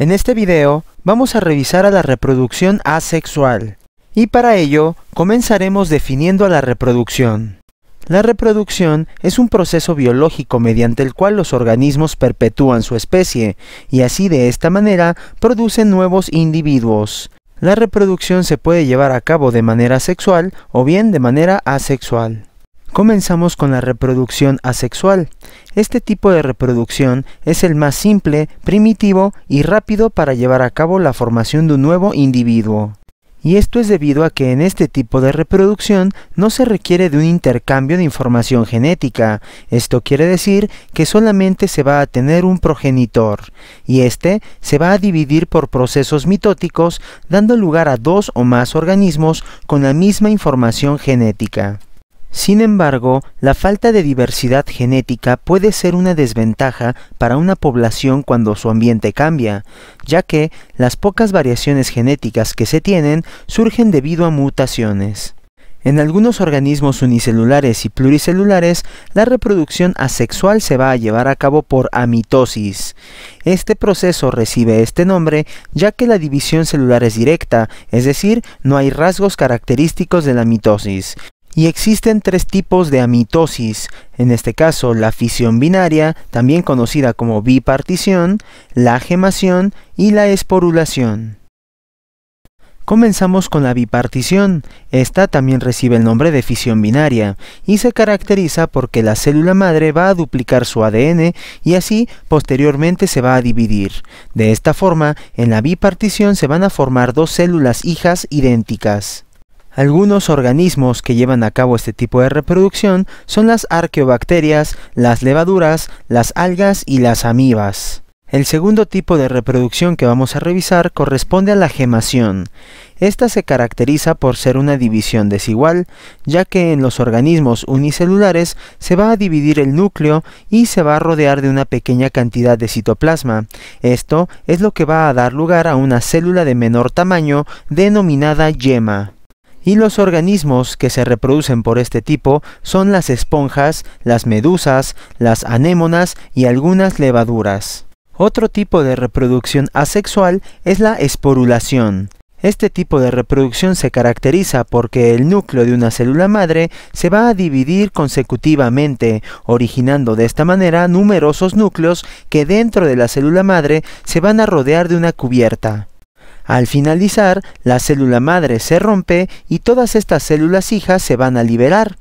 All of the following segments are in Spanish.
En este video vamos a revisar a la reproducción asexual y para ello comenzaremos definiendo a la reproducción. La reproducción es un proceso biológico mediante el cual los organismos perpetúan su especie y así de esta manera producen nuevos individuos. La reproducción se puede llevar a cabo de manera sexual o bien de manera asexual. Comenzamos con la reproducción asexual. Este tipo de reproducción es el más simple, primitivo y rápido para llevar a cabo la formación de un nuevo individuo. Y esto es debido a que en este tipo de reproducción no se requiere de un intercambio de información genética. Esto quiere decir que solamente se va a tener un progenitor, y este se va a dividir por procesos mitóticos, dando lugar a dos o más organismos con la misma información genética. Sin embargo, la falta de diversidad genética puede ser una desventaja para una población cuando su ambiente cambia, ya que las pocas variaciones genéticas que se tienen surgen debido a mutaciones. En algunos organismos unicelulares y pluricelulares, la reproducción asexual se va a llevar a cabo por amitosis. Este proceso recibe este nombre ya que la división celular es directa, es decir, no hay rasgos característicos de la mitosis, y existen tres tipos de amitosis, en este caso la fisión binaria, también conocida como bipartición, la gemación y la esporulación. Comenzamos con la bipartición, esta también recibe el nombre de fisión binaria, y se caracteriza porque la célula madre va a duplicar su ADN y así posteriormente se va a dividir. De esta forma, en la bipartición se van a formar dos células hijas idénticas. Algunos organismos que llevan a cabo este tipo de reproducción son las arqueobacterias, las levaduras, las algas y las amibas. El segundo tipo de reproducción que vamos a revisar corresponde a la gemación. Esta se caracteriza por ser una división desigual, ya que en los organismos unicelulares se va a dividir el núcleo y se va a rodear de una pequeña cantidad de citoplasma. Esto es lo que va a dar lugar a una célula de menor tamaño denominada yema y los organismos que se reproducen por este tipo son las esponjas, las medusas, las anémonas y algunas levaduras. Otro tipo de reproducción asexual es la esporulación. Este tipo de reproducción se caracteriza porque el núcleo de una célula madre se va a dividir consecutivamente, originando de esta manera numerosos núcleos que dentro de la célula madre se van a rodear de una cubierta. Al finalizar, la célula madre se rompe y todas estas células hijas se van a liberar.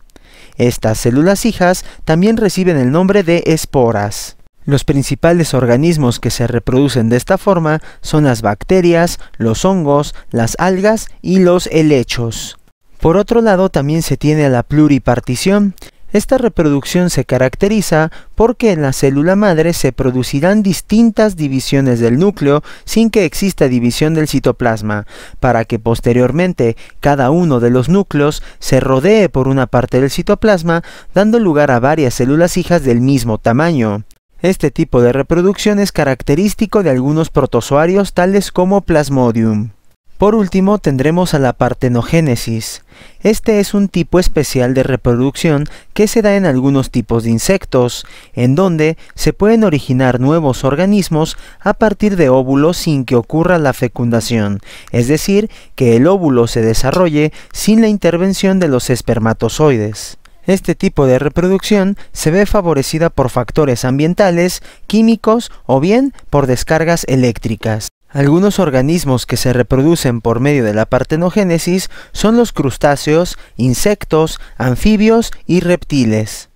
Estas células hijas también reciben el nombre de esporas. Los principales organismos que se reproducen de esta forma son las bacterias, los hongos, las algas y los helechos. Por otro lado también se tiene la pluripartición. Esta reproducción se caracteriza porque en la célula madre se producirán distintas divisiones del núcleo sin que exista división del citoplasma, para que posteriormente cada uno de los núcleos se rodee por una parte del citoplasma, dando lugar a varias células hijas del mismo tamaño. Este tipo de reproducción es característico de algunos protozoarios tales como Plasmodium. Por último tendremos a la partenogénesis. Este es un tipo especial de reproducción que se da en algunos tipos de insectos, en donde se pueden originar nuevos organismos a partir de óvulos sin que ocurra la fecundación, es decir, que el óvulo se desarrolle sin la intervención de los espermatozoides. Este tipo de reproducción se ve favorecida por factores ambientales, químicos o bien por descargas eléctricas. Algunos organismos que se reproducen por medio de la partenogénesis son los crustáceos, insectos, anfibios y reptiles.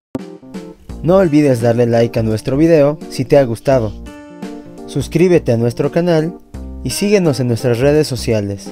No olvides darle like a nuestro video si te ha gustado. Suscríbete a nuestro canal y síguenos en nuestras redes sociales.